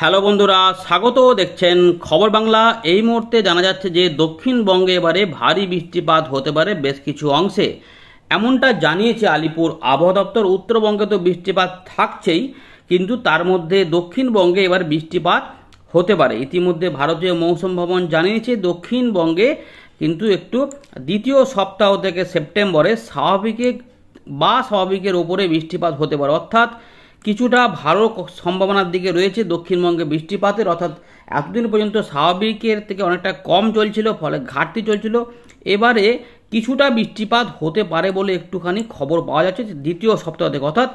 hello বন্ধুরা স্বাগত দেখছেন খবর বাংলা এই মুহূর্তে জানা যাচ্ছে যে দক্ষিণবঙ্গে এবারে ভারী বৃষ্টিপাত হতে পারে বেশ কিছু অংশে এমনটা জানিয়েছে আলিপুর আবহাওয়া দপ্তর উত্তরবঙ্গে তো বৃষ্টিপাত থাকছেই কিন্তু তার মধ্যে দক্ষিণবঙ্গে এবার বৃষ্টিপাত হতে পারে ইতিমধ্যে ভারতীয় মৌসুম ভবন জানিয়েছে দক্ষিণবঙ্গে কিন্তু একটু দ্বিতীয় সপ্তাহ থেকে সেপ্টেম্বরে স্বাভাবিকের বা স্বাভাবিকের ওপরে বৃষ্টিপাত হতে পারে অর্থাৎ কিছুটা ভালো সম্ভাবনার দিকে রয়েছে দক্ষিণবঙ্গে বৃষ্টিপাতের অর্থাৎ এতদিন পর্যন্ত স্বাভাবিকের থেকে অনেকটা কম চলছিল ফলে ঘাটতি চলছিল এবারে কিছুটা বৃষ্টিপাত হতে পারে বলে একটুখানি খবর পাওয়া যাচ্ছে দ্বিতীয় সপ্তাহ থেকে অর্থাৎ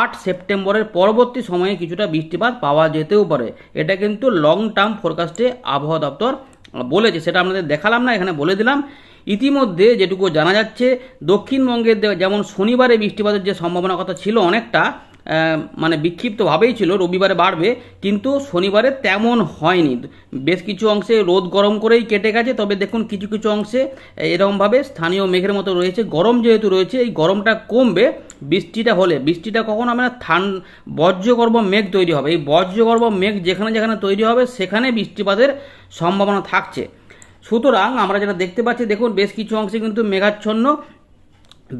আট সেপ্টেম্বরের পরবর্তী সময়ে কিছুটা বৃষ্টিপাত পাওয়া যেতেও পারে এটা কিন্তু লং টার্ম ফোরকাস্টে আবহাওয়া দপ্তর বলেছে সেটা আপনাদের দেখালাম না এখানে বলে দিলাম ইতিমধ্যে যেটুকু জানা যাচ্ছে দক্ষিণবঙ্গের যেমন শনিবারে বৃষ্টিপাতের যে সম্ভাবনার কথা ছিল অনেকটা মানে বিক্ষিপ্তভাবেই ছিল রবিবারে বাড়বে কিন্তু শনিবারে তেমন হয়নি বেশ কিছু অংশে রোদ গরম করেই কেটে গেছে তবে দেখুন কিছু কিছু অংশে এরকমভাবে স্থানীয় মেঘের মতো রয়েছে গরম যেহেতু রয়েছে এই গরমটা কমবে বৃষ্টিটা হলে বৃষ্টিটা কখন আমরা থান বজ্রগর্ভ মেঘ তৈরি হবে এই বজ্রগর্ভ মেঘ যেখানে যেখানে তৈরি হবে সেখানে বৃষ্টিপাতের সম্ভাবনা থাকছে সুতরাং আমরা যেটা দেখতে পাচ্ছি দেখুন বেশ কিছু অংশে কিন্তু মেঘাচ্ছন্ন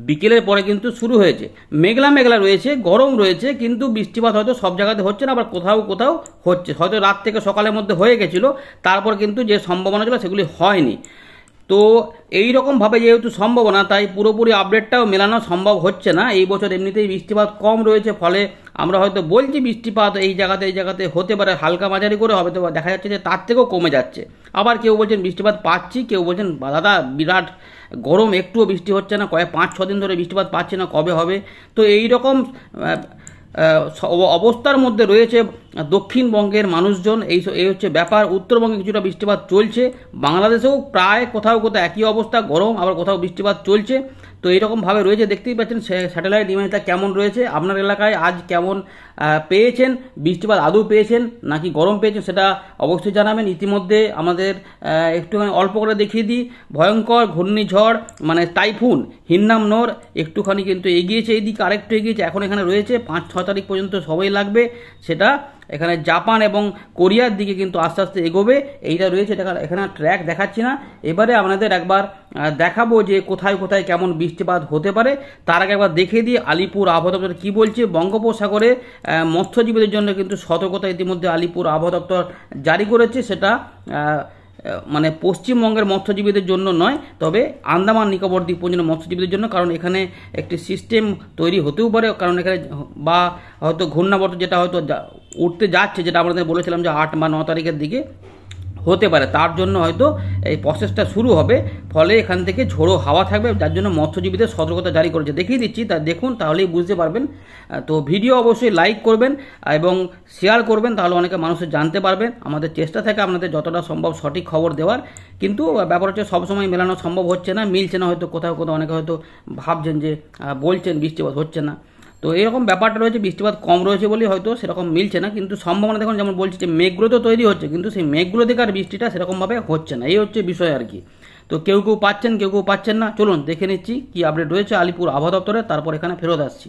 বিকেলের পরে কিন্তু শুরু হয়েছে মেঘলা মেঘলা রয়েছে গরম রয়েছে কিন্তু বৃষ্টিপাত হয়তো সব জায়গাতে হচ্ছে না আবার কোথাও কোথাও হচ্ছে হয়তো রাত থেকে সকালের মধ্যে হয়ে গেছিলো তারপর কিন্তু যে সম্ভাবনা ছিল সেগুলি হয়নি তো এই রকমভাবে যেহেতু সম্ভব না তাই পুরোপুরি আপডেটটাও মেলানো সম্ভব হচ্ছে না এই বছর এমনিতেই বৃষ্টিপাত কম রয়েছে ফলে আমরা হয়তো বলছি বৃষ্টিপাত এই জায়গাতে এই জায়গাতে হতে পারে হালকা মাঝারি করে হবে তো দেখা যাচ্ছে যে তার থেকেও কমে যাচ্ছে আবার কেউ বলছেন বৃষ্টিপাত পাচ্ছি কেউ বলছেন দাদা বিরাট গরম একটুও বৃষ্টি হচ্ছে না কয়েক পাঁচ ছ দিন ধরে বৃষ্টিপাত পাচ্ছে না কবে হবে তো এই রকম অবস্থার মধ্যে রয়েছে দক্ষিণবঙ্গের মানুষজন এই এই হচ্ছে ব্যাপার উত্তরবঙ্গে কিছুটা বৃষ্টিপাত চলছে বাংলাদেশেও প্রায় কোথাও কোথাও একই অবস্থা গরম আবার কোথাও বৃষ্টিপাত চলছে তো এইরকমভাবে রয়েছে দেখতেই পাচ্ছেন স্যাটেলাইট ইমেজটা কেমন রয়েছে আপনার এলাকায় আজ কেমন পেয়েছেন বৃষ্টিপাত আদৌ পেয়েছেন নাকি গরম পেয়েছেন সেটা অবশ্যই জানাবেন ইতিমধ্যে আমাদের একটুখানি অল্প করে দেখিয়ে দিই ভয়ঙ্কর ঘূর্ণিঝড় মানে টাইফুন হিন্নাম নোর একটুখানি কিন্তু এগিয়েছে এই দিকে আরেকটু এগিয়েছে এখন এখানে রয়েছে পাঁচ ছ তারিখ পর্যন্ত সবাই লাগবে সেটা এখানে জাপান এবং কোরিয়ার দিকে কিন্তু আস্তে আস্তে এগোবে এইটা রয়েছে এটা এখানে ট্র্যাক দেখাচ্ছি না এবারে আপনাদের একবার দেখাবো যে কোথায় কোথায় কেমন বৃষ্টিপাত হতে পারে তার আগে একবার দেখে দিই আলিপুর আবহাওয়া দপ্তর কী বলছে বঙ্গোপসাগরে মৎস্যজীবীদের জন্য কিন্তু সতর্কতা ইতিমধ্যে আলিপুর আবহাওয়া দপ্তর জারি করেছে সেটা মানে পশ্চিমবঙ্গের মৎস্যজীবীদের জন্য নয় তবে আন্দামান নিকোবর দ্বীপপুঞ্জের মৎস্যজীবীদের জন্য কারণ এখানে একটি সিস্টেম তৈরি হতেও পারে কারণ এখানে বা হয়তো ঘূর্ণাবর্ত যেটা হয়তো উঠতে যাচ্ছে যেটা আমাদের বলেছিলাম যে আট বা ন তারিখের দিকে হতে পারে তার জন্য হয়তো এই প্রসেসটা শুরু হবে ফলে এখান থেকে ঝোড়ো হাওয়া থাকবে যার জন্য মৎস্যজীবীদের সতর্কতা জারি করেছে দেখিয়ে দিচ্ছি তা দেখুন তাহলেই বুঝতে পারবেন তো ভিডিও অবশ্যই লাইক করবেন এবং শেয়ার করবেন তাহলে অনেকে মানুষের জানতে পারবেন আমাদের চেষ্টা থাকে আপনাদের যতটা সম্ভব সঠিক খবর দেওয়ার কিন্তু ব্যাপার হচ্ছে সবসময় মেলানো সম্ভব হচ্ছে না মিলছে না হয়তো কোথাও কোথাও অনেকে হয়তো ভাবছেন যে বলছেন বৃষ্টিপাত হচ্ছে না তো এরকম ব্যাপারটা রয়েছে বৃষ্টিপাত কম রয়েছে বলেই হয়তো সেরকম মিলছে না কিন্তু সম্ভাবনা দেখুন যেমন বলছি যে মেঘগুলো তো তৈরি হচ্ছে কিন্তু সেই মেঘগুলো থেকে আর বৃষ্টিটা সেরকমভাবে হচ্ছে না এই হচ্ছে বিষয় আর কি তো কেউ কেউ পাচ্ছেন কেউ কেউ পাচ্ছেন না চলুন দেখে নিচ্ছি কি আপডেট রয়েছে আলিপুর আবহাওয়া দপ্তরে তারপর এখানে ফেরত আসছি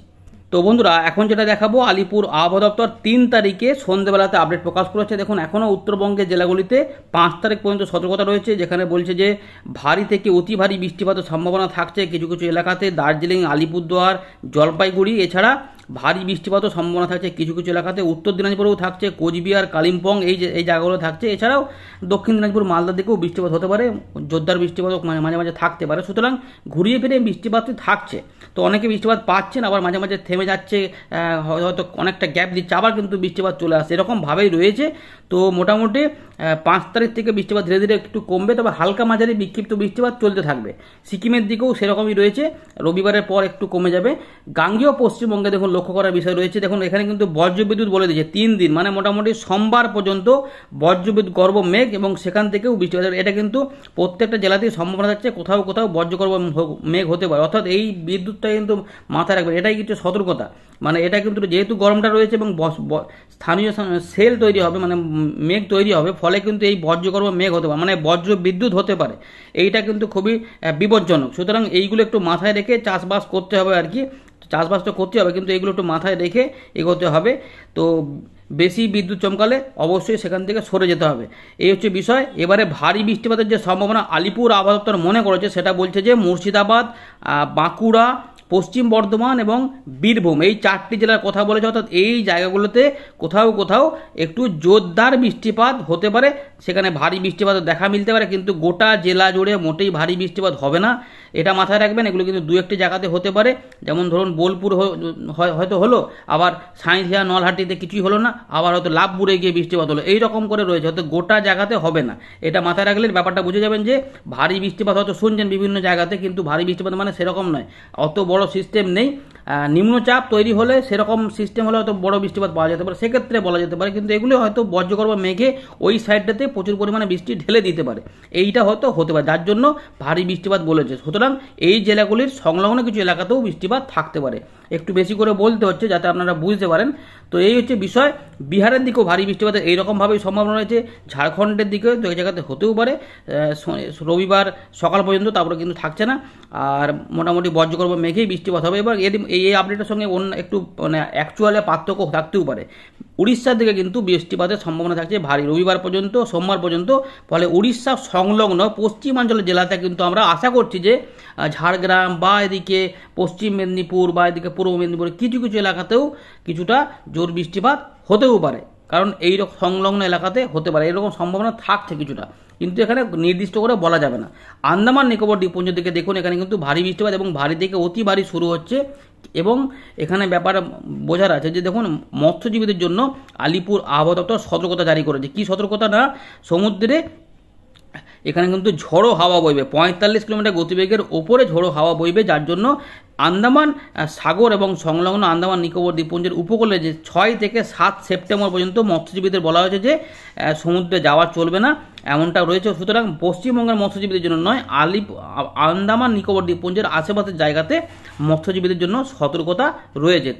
তো বন্ধুরা এখন যেটা দেখাবো আলিপুর আবহাওয়া দপ্তর তিন তারিখে সন্ধ্যেবেলাতে আপডেট প্রকাশ করেছে দেখুন এখনও উত্তরবঙ্গের জেলাগুলিতে পাঁচ তারিখ পর্যন্ত সতর্কতা রয়েছে যেখানে বলছে যে ভারী থেকে অতি ভারী বৃষ্টিপাতের সম্ভাবনা থাকছে কিছু কিছু এলাকাতে দার্জিলিং আলিপুরদুয়ার জলপাইগুড়ি এছাড়া ভারী বৃষ্টিপাতও সম্ভাবনা থাকছে কিছু কিছু এলাকাতে উত্তর দিনাজপুরেও থাকছে কোচবিহার কালিম্পং এই যে এই জায়গাগুলো থাকছে এছাড়াও দক্ষিণ দিনাজপুর মালদার দিকেও বৃষ্টিপাত হতে পারে জোরদার বৃষ্টিপাতও মাঝে মাঝে থাকতে পারে সুতরাং ঘুরিয়ে ফিরে বৃষ্টিপাত থাকছে তো অনেকে বৃষ্টিপাত পাচ্ছেন আবার মাঝে মাঝে থেমে যাচ্ছে হয়তো অনেকটা গ্যাপ দিচ্ছে আবার কিন্তু বৃষ্টিপাত চলে আসছে এরকমভাবেই রয়েছে তো মোটামুটি পাঁচ তারিখ থেকে বৃষ্টিপাত ধীরে ধীরে একটু কমবে তবে হালকা মাঝারি বিক্ষিপ্ত বৃষ্টিপাত চলতে থাকবে সিকিমের দিকেও সেরকমই রয়েছে রবিবারের পর একটু কমে যাবে গাঙ্গীয় পশ্চিমবঙ্গে দেখুন লক্ষ্য করার বিষয় রয়েছে দেখুন এখানে কিন্তু বজ্রবিদ্যুৎ বলে দিয়েছে তিন দিন মানে মোটামুটি সোমবার পর্যন্ত বজ্রবিদ্যুৎ গর্ব মেঘ এবং সেখান থেকেও বৃষ্টি এটা কিন্তু প্রত্যেকটা জেলাতেই সম্ভাবনা থাকছে কোথাও কোথাও গর্ব মেঘ হতে পারে অর্থাৎ এই বিদ্যুৎটা কিন্তু মাথায় রাখবে এটাই কিছু সতর্কতা মানে এটা কিন্তু যেহেতু গরমটা রয়েছে এবং স্থানীয় সেল তৈরি হবে মানে মেঘ তৈরি হবে ফলে কিন্তু এই গর্ব মেঘ হতে পারে মানে বজ্র বিদ্যুৎ হতে পারে এইটা কিন্তু খুবই বিপজ্জনক সুতরাং এইগুলো একটু মাথায় রেখে চাষবাস করতে হবে আর কি চাষবাস তো করতে হবে কিন্তু এগুলো একটু মাথায় রেখে এগোতে হবে তো বেশি বিদ্যুৎ চমকালে অবশ্যই সেখান থেকে সরে যেতে হবে এই হচ্ছে বিষয় এবারে ভারী বৃষ্টিপাতের যে সম্ভাবনা আলিপুর আবহাওয়া দপ্তর মনে করেছে সেটা বলছে যে মুর্শিদাবাদ বাঁকুড়া পশ্চিম বর্ধমান এবং বীরভূম এই চারটি জেলার কথা বলেছে অর্থাৎ এই জায়গাগুলোতে কোথাও কোথাও একটু জোরদার বৃষ্টিপাত হতে পারে সেখানে ভারী বৃষ্টিপাত দেখা মিলতে পারে কিন্তু গোটা জেলা জুড়ে মোটেই ভারী বৃষ্টিপাত হবে না এটা মাথায় রাখবেন এগুলো কিন্তু দু একটি জায়গাতে হতে পারে যেমন ধরুন বোলপুর হয়তো হলো আবার সাঁইথিয়া নলহাটিতে কিছুই হলো না আবার হয়তো লাভপুরে গিয়ে বৃষ্টিপাত হলো এই রকম করে রয়েছে হয়তো গোটা জায়গাতে হবে না এটা মাথায় রাখলে ব্যাপারটা বুঝে যাবেন যে ভারী বৃষ্টিপাত হয়তো শুনছেন বিভিন্ন জায়গাতে কিন্তু ভারী বৃষ্টিপাত মানে সেরকম নয় অত বড় বড় সিস্টেম নেই নিম্নচাপ তৈরি হলে সেরকম সিস্টেম হলে হয়তো বড় বৃষ্টিপাত পাওয়া যেতে পারে সেক্ষেত্রে বলা যেতে পারে কিন্তু এগুলো হয়তো বজ্রকর বা মেঘে ওই সাইডটাতে প্রচুর পরিমাণে বৃষ্টি ঢেলে দিতে পারে এইটা হয়তো হতে পারে যার জন্য ভারী বৃষ্টিপাত বলেছে সুতরাং এই জেলাগুলির সংলগ্ন কিছু এলাকাতেও বৃষ্টিপাত থাকতে পারে একটু বেশি করে বলতে হচ্ছে যাতে আপনারা বুঝতে পারেন তো এই হচ্ছে বিষয় বিহারের দিকেও ভারী বৃষ্টিপাতের এইরকমভাবেই সম্ভাবনা রয়েছে ঝাড়খণ্ডের দিকে তো এক জায়গাতে হতেও পারে রবিবার সকাল পর্যন্ত তারপরে কিন্তু থাকছে না আর মোটামুটি বজ্রকর্ম মেঘেই বৃষ্টিপাত হবে এবার এর এই আপডেটের সঙ্গে অন্য একটু মানে অ্যাকচুয়ালে পার্থক্য থাকতেও পারে উড়িষ্যার দিকে কিন্তু বৃষ্টিপাতের সম্ভাবনা থাকছে ভারী রবিবার পর্যন্ত সোমবার পর্যন্ত ফলে উড়িষ্যা সংলগ্ন পশ্চিমাঞ্চলের জেলাতে কিন্তু আমরা আশা করছি যে ঝাড়গ্রাম বা এদিকে পশ্চিম মেদিনীপুর বা এদিকে পূর্ব মেদিনীপুর কিছু কিছু এলাকাতেও কিছুটা জোর বৃষ্টিপাত হতেও পারে কারণ এই সংলগ্ন এলাকাতে হতে পারে এরকম সম্ভাবনা থাকছে কিছুটা কিন্তু এখানে নির্দিষ্ট করে বলা যাবে না আন্দামান নিকোবর দ্বীপপুঞ্জ থেকে দেখুন এখানে কিন্তু ভারী বৃষ্টিপাত এবং ভারী থেকে অতি ভারী শুরু হচ্ছে এবং এখানে ব্যাপার বোঝার আছে যে দেখুন মৎস্যজীবীদের জন্য আলিপুর আবহাওয়া দপ্তর সতর্কতা জারি করেছে কী সতর্কতা না সমুদ্রে এখানে কিন্তু ঝড়ো হাওয়া বইবে পঁয়তাল্লিশ কিলোমিটার গতিবেগের ওপরে ঝড়ো হাওয়া বইবে যার জন্য আন্দামান সাগর এবং সংলগ্ন আন্দামান নিকোবর দ্বীপপুঞ্জের উপকূলে যে ছয় থেকে সাত সেপ্টেম্বর পর্যন্ত মৎস্যজীবীদের বলা হয়েছে যে সমুদ্রে যাওয়া চলবে না এমনটা রয়েছে সুতরাং পশ্চিমবঙ্গের মৎস্যজীবীদের জন্য নয় আলিপ আন্দামান নিকোবর দ্বীপপুঞ্জের আশেপাশের জায়গাতে মৎস্যজীবীদের জন্য সতর্কতা রয়েছে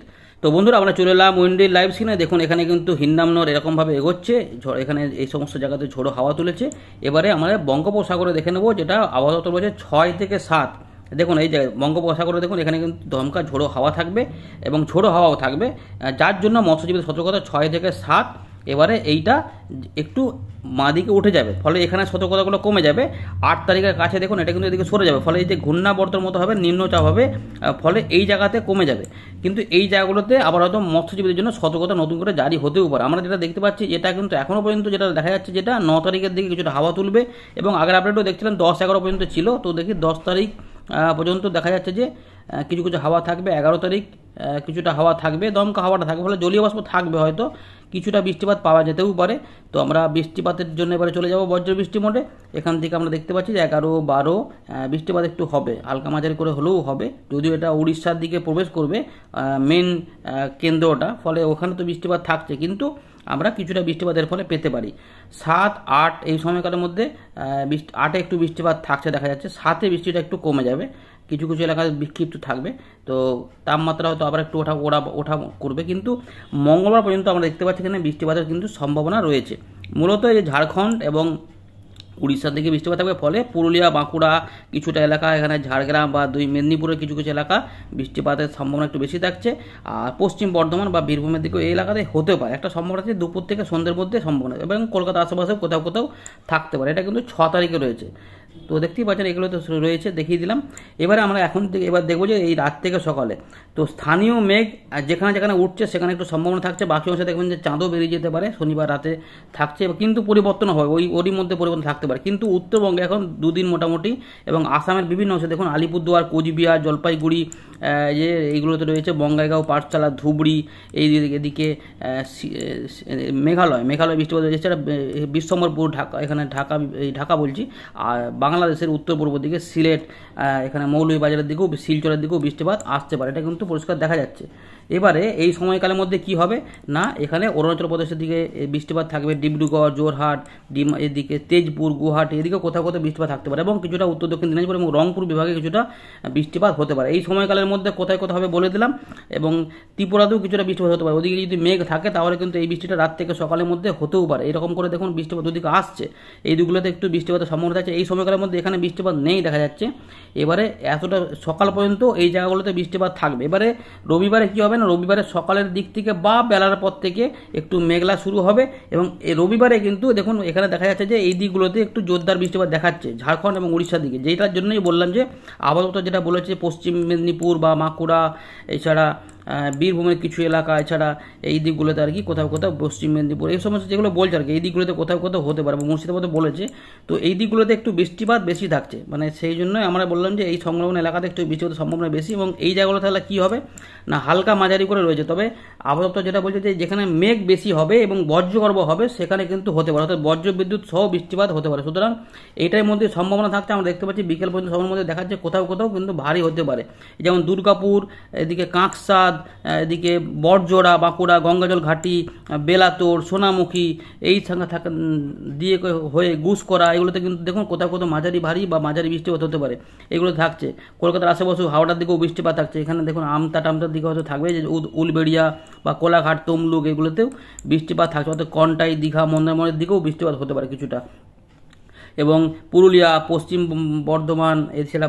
তো বন্ধুরা আমরা চলে এলাম উইন্ডি লাইভ সিনে দেখুন এখানে কিন্তু হিন্দামনর এরকমভাবে এগোচ্ছে এখানে এই সমস্ত জায়গাতে ঝোড়ো হাওয়া তুলেছে এবারে আমরা বঙ্গোপসাগরে দেখে নেব যেটা আবহাওয়া দপ্তর ছয় থেকে সাত দেখুন এই যে বঙ্গোপসাগরে দেখুন এখানে কিন্তু ধমকা ঝোড়ো হাওয়া থাকবে এবং ঝোড়ো হাওয়াও থাকবে যার জন্য মৎস্যজীবীদের সতর্কতা ছয় থেকে সাত এবারে এইটা একটু মাদিকে উঠে যাবে ফলে এখানে সতর্কতাগুলো কমে যাবে আট তারিখের কাছে দেখুন এটা কিন্তু এদিকে সরে যাবে ফলে এই যে ঘূর্ণাবর্তর মতো হবে নিম্নচাপ হবে ফলে এই জায়গাতে কমে যাবে কিন্তু এই জায়গাগুলোতে আবার হয়তো মৎস্যজীবীদের জন্য সতর্কতা নতুন করে জারি হতেও পারে আমরা যেটা দেখতে পাচ্ছি এটা কিন্তু এখনও পর্যন্ত যেটা দেখা যাচ্ছে যেটা ন তারিখের দিকে কিছুটা হাওয়া তুলবে এবং আগের আপডেটও দেখছিলাম দশ এগারো পর্যন্ত ছিল তো দেখি দশ তারিখ পর্যন্ত দেখা যাচ্ছে যে কিছু কিছু হাওয়া থাকবে এগারো তারিখ কিছুটা হাওয়া থাকবে দমকা হাওয়াটা থাকবে ফলে জলীয় বাষ্প থাকবে হয়তো কিছুটা বৃষ্টিপাত পাওয়া যেতেও পারে তো আমরা বৃষ্টিপাতের জন্য এবারে চলে যাব বজ্র বৃষ্টি মোডে এখান থেকে আমরা দেখতে পাচ্ছি যে এগারো বারো বৃষ্টিপাত একটু হবে হালকা মাঝারি করে হলেও হবে যদিও এটা উড়িষ্যার দিকে প্রবেশ করবে মেন কেন্দ্রটা ফলে ওখানে তো বৃষ্টিপাত থাকছে কিন্তু আমরা কিছুটা বৃষ্টিপাতের ফলে পেতে পারি সাত আট এই সময়কালের মধ্যে বৃষ্টি আটে একটু বৃষ্টিপাত থাকছে দেখা যাচ্ছে সাতে বৃষ্টিটা একটু কমে যাবে কিছু কিছু এলাকায় বিক্ষিপ্ত থাকবে তো তাপমাত্রা হয়তো আবার একটু ওঠা ওড়া ওঠা করবে কিন্তু মঙ্গলবার পর্যন্ত আমরা দেখতে পাচ্ছি এখানে বৃষ্টিপাতের কিন্তু সম্ভাবনা রয়েছে মূলত এই ঝাড়খণ্ড এবং উড়িষ্যার দিকে বৃষ্টিপাত থাকবে ফলে পুরুলিয়া বাঁকুড়া কিছুটা এলাকা এখানে ঝাড়গ্রাম বা দুই মেদিনীপুরের কিছু কিছু এলাকা বৃষ্টিপাতের সম্ভাবনা একটু বেশি থাকছে আর পশ্চিম বর্ধমান বা বীরভূমের দিকেও এই এলাকাতে হতে পারে একটা সম্ভাবনা আছে দুপুর থেকে সন্ধ্যের মধ্যে সম্ভাবনা এবং কলকাতা আশেপাশেও কোথাও কোথাও থাকতে পারে এটা কিন্তু ছ তারিখে রয়েছে তো দেখতেই পাচ্ছেন এগুলো তো রয়েছে দেখিয়ে দিলাম এবারে আমরা এখন থেকে এবার দেখবো যে এই রাত থেকে সকালে তো স্থানীয় মেঘ যেখানে যেখানে উঠছে সেখানে একটু সম্ভাবনা থাকছে বাকি অংশে দেখবেন যে চাঁদও বেরিয়ে যেতে পারে শনিবার রাতে থাকছে কিন্তু পরিবর্তন হবে ওই ওরই মধ্যে পরিবর্তন থাকতে পারে কিন্তু উত্তরবঙ্গে এখন দুদিন মোটামুটি এবং আসামের বিভিন্ন অংশে দেখুন আলিপুরদুয়ার কোচবিহার জলপাইগুড়ি যে এইগুলোতে রয়েছে বঙ্গাইগাঁও পাঠশালা ধুবড়ি এই এদিকে মেঘালয় মেঘালয় বৃষ্টিপাত রয়েছে এছাড়া বিশ্বম্বরপুর ঢাকা এখানে ঢাকা ঢাকা বলছি আর বাংলাদেশের উত্তর পূর্ব দিকে সিলেট এখানে মৌলভীবাজারের দিকেও শিলচরের দিকেও বৃষ্টিপাত আসতে পারে এটা কিন্তু পরিষ্কার দেখা যাচ্ছে এবারে এই সময়কালের মধ্যে কি হবে না এখানে অরুণাচল প্রদেশের দিকে বৃষ্টিপাত থাকবে ডিব্রুগড় জোরহাট ডিম এদিকে তেজপুর গুয়াহাটি এদিকে কোথাও কোথাও বৃষ্টিপাত থাকতে পারে এবং কিছুটা উত্তর দক্ষিণ দিনাজপুর এবং রংপুর বিভাগে কিছুটা বৃষ্টিপাত হতে পারে এই সময়কালের মধ্যে কোথায় কোথাও হবে বলে দিলাম এবং ত্রিপুরাতেও কিছুটা বৃষ্টিপাত হতে পারে ওদিকে যদি মেঘ থাকে তাহলে কিন্তু এই বৃষ্টিটা রাত থেকে সকালের মধ্যে হতেও পারে এরকম করে দেখুন বৃষ্টিপাত ওদিকে আসছে এই দিকগুলোতে একটু বৃষ্টিপাতের সম্ভাবনা আছে এই সময়কালে সকালের মধ্যে এখানে বৃষ্টিপাত নেই দেখা যাচ্ছে এবারে এতটা সকাল পর্যন্ত এই জায়গাগুলোতে বৃষ্টিপাত থাকবে এবারে রবিবারে কি হবে না রবিবারে সকালের দিক থেকে বা বেলার পর থেকে একটু মেঘলা শুরু হবে এবং রবিবারে কিন্তু দেখুন এখানে দেখা যাচ্ছে যে এই দিকগুলোতে একটু জোরদার বৃষ্টিপাত দেখাচ্ছে ঝাড়খণ্ড এবং উড়িষ্যার দিকে যেটার জন্যই বললাম যে আপাতত যেটা বলেছে পশ্চিম মেদিনীপুর বা বাঁকুড়া এছাড়া বীরভূমের কিছু এলাকা এছাড়া এই দিকগুলোতে আর কি কোথাও কোথাও পশ্চিম মেদিনীপুর এই সমস্ত যেগুলো বলছে আর কি এই দিকগুলোতে কোথাও কোথাও হতে পারে মুর্শিদাবাদে বলেছে তো এই দিকগুলোতে একটু বৃষ্টিপাত বেশি থাকছে মানে সেই জন্য আমরা বললাম যে এই সংলগ্ন এলাকাতে একটু বৃষ্টিপাতের সম্ভাবনা বেশি এবং এই জায়গাগুলো তাহলে কী হবে না হালকা মাঝারি করে রয়েছে তবে আবহাওয়া যেটা বলছে যে যেখানে মেঘ বেশি হবে এবং বর্জ্যগর্ব হবে সেখানে কিন্তু হতে পারে অর্থাৎ বর্জ্য বিদ্যুৎ সহ বৃষ্টিপাত হতে পারে সুতরাং এইটার মধ্যে সম্ভাবনা থাকছে আমরা দেখতে পাচ্ছি বিকেল পর্যন্ত সময়ের মধ্যে দেখা যাচ্ছে কোথাও কোথাও কিন্তু ভারী হতে পারে যেমন দুর্গাপুর এদিকে কাঁকসা বাদ এদিকে বড়জোড়া বাঁকুড়া গঙ্গাজল ঘাটি বেলাতোর সোনামুখী এই থাকা দিয়ে হয়ে গুস করা এগুলোতে কিন্তু দেখুন কোথাও কোথাও মাঝারি ভারী বা মাঝারি বৃষ্টিপাত হতে পারে এগুলো থাকছে কলকাতার আশেপাশে হাওড়ার দিকেও বৃষ্টিপাত থাকছে এখানে দেখুন আমতা টামতার দিকে হয়তো থাকবে যে উলবেড়িয়া বা কোলাঘাট তমলুক এগুলোতেও বৃষ্টিপাত থাকছে অর্থাৎ কন্টাই দীঘা মন্দারমণের দিকেও বৃষ্টিপাত হতে পারে কিছুটা এবং পুরুলিয়া পশ্চিম বর্ধমান এছাড়া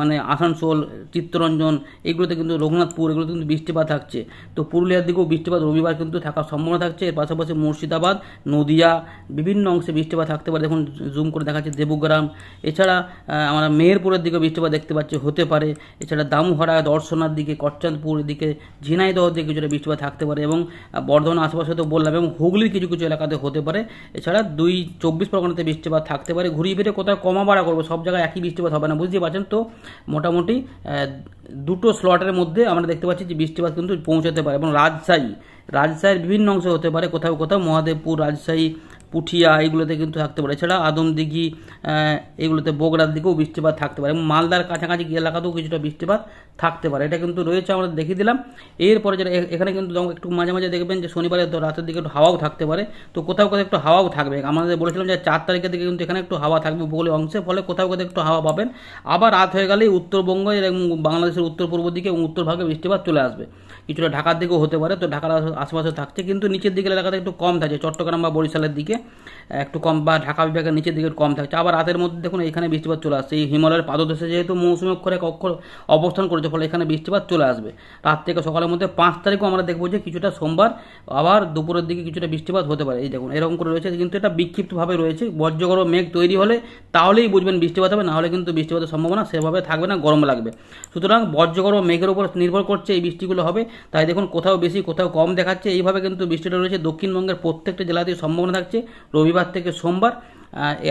মানে আসানসোল চিত্তরঞ্জন এগুলোতে কিন্তু রঘুনাথপুর এগুলোতে কিন্তু বৃষ্টিপাত থাকছে তো পুরুলিয়ার দিকেও বৃষ্টিপাত রবিবার কিন্তু থাকার সম্ভাবনা থাকছে এর পাশাপাশি মুর্শিদাবাদ নদিয়া বিভিন্ন অংশে বৃষ্টিপাত থাকতে পারে দেখুন জুম করে দেখাচ্ছে দেবগ্রাম এছাড়া আমরা মেহেরপুরের দিকে বৃষ্টিপাত দেখতে পাচ্ছি হতে পারে এছাড়া দামুহরা দর্শনার দিকে কটচাঁদপুর দিকে ঝিনাইদহর দিকে কিছুটা বৃষ্টিপাত থাকতে পারে এবং বর্ধমান আশেপাশে তো বললাম এবং হুগলির কিছু কিছু এলাকাতে হতে পারে এছাড়া দুই চব্বিশ পরগনাতে বৃষ্টিপাত থাক থাকতে পারে ঘুরিয়ে ফিরে কোথাও কমা বাড়া করবো সব জায়গায় একই বৃষ্টিপাত হবে না বুঝতে পারছেন তো মোটামুটি দুটো স্লটের মধ্যে আমরা দেখতে পাচ্ছি যে বৃষ্টিপাত কিন্তু পৌঁছাতে পারে এবং রাজশাহী রাজশাহীর বিভিন্ন অংশে হতে পারে কোথাও কোথাও মহাদেবপুর রাজশাহী পুঠিয়া এগুলোতে কিন্তু থাকতে পারে এছাড়া আদমদিঘি এগুলোতে বগড়ার দিকেও বৃষ্টিপাত থাকতে পারে এবং মালদার কাছাকাছি এলাকাতেও কিছুটা বৃষ্টিপাত থাকতে পারে এটা কিন্তু রয়েছে আমরা দেখিয়ে দিলাম এরপরে যেটা এখানে কিন্তু একটু মাঝে মাঝে দেখবেন যে শনিবারে রাতের দিকে একটু হাওয়াও থাকতে পারে তো কোথাও কোথাও একটু হাওয়াও থাকবে আমাদের বলেছিলাম যে চার তারিখের দিকে কিন্তু এখানে একটু হাওয়া থাকবে উপকূলীয় অংশে ফলে কোথাও কোথাও একটু হাওয়া পাবেন আবার রাত হয়ে গেলেই উত্তরবঙ্গ এবং বাংলাদেশের উত্তর পূর্ব দিকে এবং উত্তর ভাগে বৃষ্টিপাত চলে আসবে কিছুটা ঢাকার দিকেও হতে পারে তো ঢাকার আশেপাশে থাকছে কিন্তু নিচের দিকে এলাকাতে একটু কম থাকছে চট্টগ্রাম বা বরিশালের দিকে একটু কম বা ঢাকা বিভাগের নিচের দিকে কম থাকছে আবার রাতের মধ্যে দেখুন এখানে বৃষ্টিপাত চলে আসছে এই হিমালয়ের পাদদেশে যেহেতু মৌসুমী অক্ষরে অক্ষর অবস্থান করেছে ফলে এখানে বৃষ্টিপাত চলে আসবে রাত থেকে সকালের মধ্যে পাঁচ তারিখও আমরা দেখবো যে কিছুটা সোমবার আবার দুপুরের দিকে কিছুটা বৃষ্টিপাত হতে পারে এই দেখুন এরকম করে রয়েছে কিন্তু এটা বিক্ষিপ্তভাবে রয়েছে বজ্রগর মেঘ তৈরি হলে তাহলেই বুঝবেন বৃষ্টিপাত হবে না হলে কিন্তু বৃষ্টিপাতের সম্ভাবনা সেভাবে থাকবে না গরম লাগবে সুতরাং বজ্রগর মেঘের উপর নির্ভর করছে এই বৃষ্টিগুলো হবে তাই দেখুন কোথাও বেশি কোথাও কম দেখাচ্ছে এইভাবে কিন্তু বৃষ্টিটা রয়েছে দক্ষিণবঙ্গের প্রত্যেকটা জেলাতেই সম্ভাবনা থাকছে রবিবার থেকে সোমবার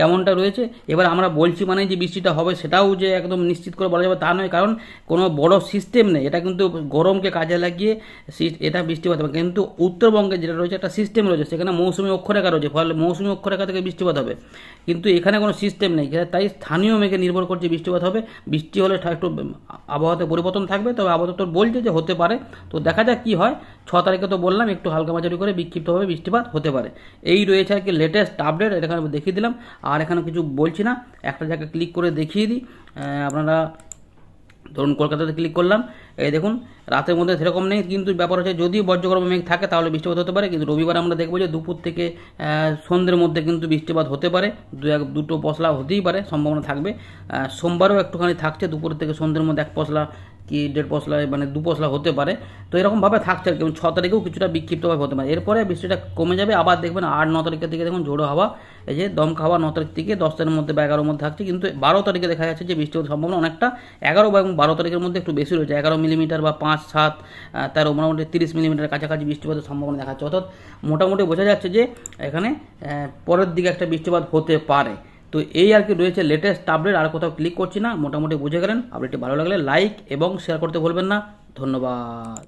এমনটা রয়েছে এবার আমরা বলছি মানে যে বৃষ্টিটা হবে সেটাও যে একদম নিশ্চিত করে বলা যাবে তা নয় কারণ কোনো বড় সিস্টেম নেই এটা কিন্তু গরমকে কাজে লাগিয়ে এটা বৃষ্টিপাত হবে কিন্তু উত্তরবঙ্গে যেটা রয়েছে একটা সিস্টেম রয়েছে সেখানে মৌসুমি অক্ষরেখা রয়েছে ফলে মৌসুমি অক্ষরেখা থেকে বৃষ্টিপাত হবে কিন্তু এখানে কোনো সিস্টেম নেই তাই স্থানীয় মেঘে নির্ভর করছে বৃষ্টিপাত হবে বৃষ্টি হলে একটু আবহাওয়াতে পরিবর্তন থাকবে তবে তো বলছে যে হতে পারে তো দেখা যাক কী হয় ছ তারিখে তো বললাম একটু হালকা মাঝারি করে বিক্ষিপ্তভাবে বৃষ্টিপাত হতে পারে এই রয়েছে আর কি লেটেস্ট আপডেট এখানে দেখিয়ে দিলাম দিলাম আর এখানে কিছু বলছি না একটা জায়গায় ক্লিক করে দেখিয়ে দিই আপনারা ধরুন কলকাতাতে ক্লিক করলাম এই দেখুন রাতের মধ্যে সেরকম নেই কিন্তু ব্যাপার হচ্ছে যদি বজ্রগর্ভ মেঘ থাকে তাহলে বৃষ্টিপাত হতে পারে কিন্তু রবিবার আমরা দেখবো যে দুপুর থেকে সন্ধ্যের মধ্যে কিন্তু বৃষ্টিপাত হতে পারে দু এক দুটো পশলা হতেই পারে সম্ভাবনা থাকবে সোমবারও একটুখানি থাকছে দুপুর থেকে সন্ধ্যের মধ্যে এক পশলা কি দেড় পশলা মানে দু পশলা হতে পারে তো এরকমভাবে থাকছে আর কি এবং ছ তারিখেও কিছুটা বিক্ষিপ্তভাবে হতে পারে এরপরে বৃষ্টিটা কমে যাবে আবার দেখবেন আট ন তারিখের থেকে দেখুন ঝোড়ো হাওয়া এই যে দমকা খাওয়া ন তারিখ থেকে দশটার মধ্যে বা এগারোর মধ্যে থাকছে কিন্তু বারো তারিখে দেখা যাচ্ছে যে বৃষ্টি হতে সম্ভাবনা অনেকটা এগারো বা এবং বারো তারিখের মধ্যে একটু বেশি রয়েছে এগারো মিলিমিটার বা পাঁচ সাত তেরো মোটামুটি তিরিশ মিলিমিটার কাছাকাছি বৃষ্টিপাতের সম্ভাবনা দেখা যাচ্ছে অর্থাৎ মোটামুটি বোঝা যাচ্ছে যে এখানে পরের দিকে একটা বৃষ্টিপাত হতে পারে তো এই আর কি রয়েছে লেটেস্ট আপডেট আর কোথাও ক্লিক করছি না মোটামুটি বুঝে গেলেন আপডেটটি ভালো লাগলে লাইক এবং শেয়ার করতে ভুলবেন না ধন্যবাদ